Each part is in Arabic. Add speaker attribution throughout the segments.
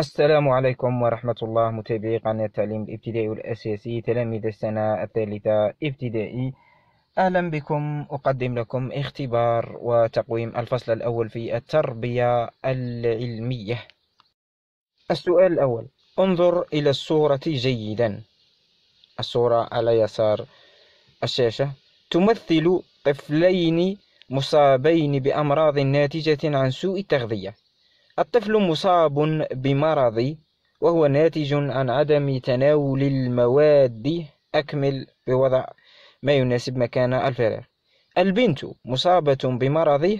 Speaker 1: السلام عليكم ورحمة الله متابعي قناة التعليم الابتدائي والأساسي تلاميذ السنة الثالثة ابتدائي أهلا بكم أقدم لكم اختبار وتقويم الفصل الأول في التربية العلمية السؤال الأول انظر إلى الصورة جيدا الصورة على يسار الشاشة تمثل طفلين مصابين بأمراض ناتجة عن سوء التغذية الطفل مصاب بمرض وهو ناتج عن عدم تناول المواد أكمل بوضع ما يناسب مكان الفراغ البنت مصابة بمرض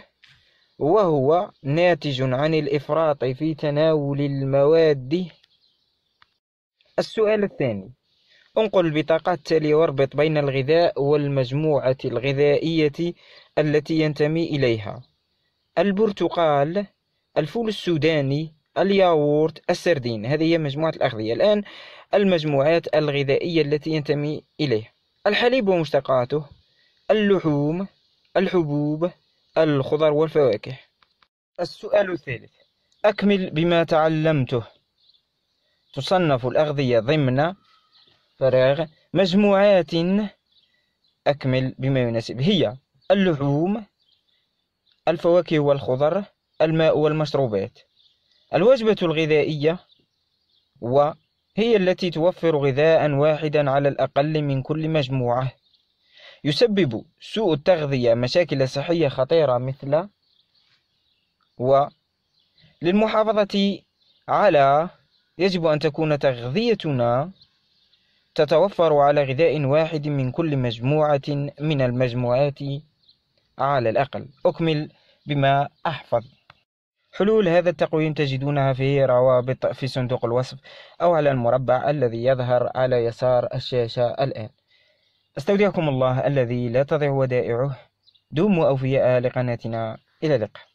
Speaker 1: وهو ناتج عن الإفراط في تناول المواد السؤال الثاني انقل البطاقة التالية واربط بين الغذاء والمجموعة الغذائية التي ينتمي إليها البرتقال الفول السوداني الياورت السردين هذه هي مجموعة الأغذية الآن المجموعات الغذائية التي ينتمي إليه الحليب ومشتقاته اللحوم الحبوب الخضر والفواكه السؤال الثالث أكمل بما تعلمته تصنف الأغذية ضمن فراغ مجموعات أكمل بما يناسب هي اللحوم الفواكه والخضر الماء والمشروبات الوجبة الغذائية و هي التي توفر غذاء واحدا على الأقل من كل مجموعة يسبب سوء التغذية مشاكل صحية خطيرة مثل و للمحافظة على يجب أن تكون تغذيتنا تتوفر على غذاء واحد من كل مجموعة من المجموعات على الأقل أكمل بما أحفظ حلول هذا التقويم تجدونها في روابط في صندوق الوصف أو على المربع الذي يظهر على يسار الشاشة الآن أستودعكم الله الذي لا تضيع ودائعه دوموا أوفياء لقناتنا إلى اللقاء